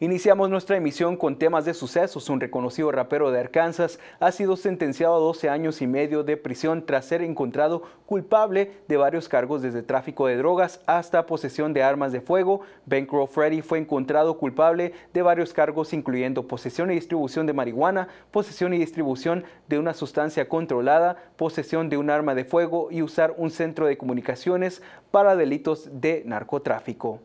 Iniciamos nuestra emisión con temas de sucesos. Un reconocido rapero de Arkansas ha sido sentenciado a 12 años y medio de prisión tras ser encontrado culpable de varios cargos desde tráfico de drogas hasta posesión de armas de fuego. Ben Crow Freddy fue encontrado culpable de varios cargos incluyendo posesión y distribución de marihuana, posesión y distribución de una sustancia controlada, posesión de un arma de fuego y usar un centro de comunicaciones para delitos de narcotráfico.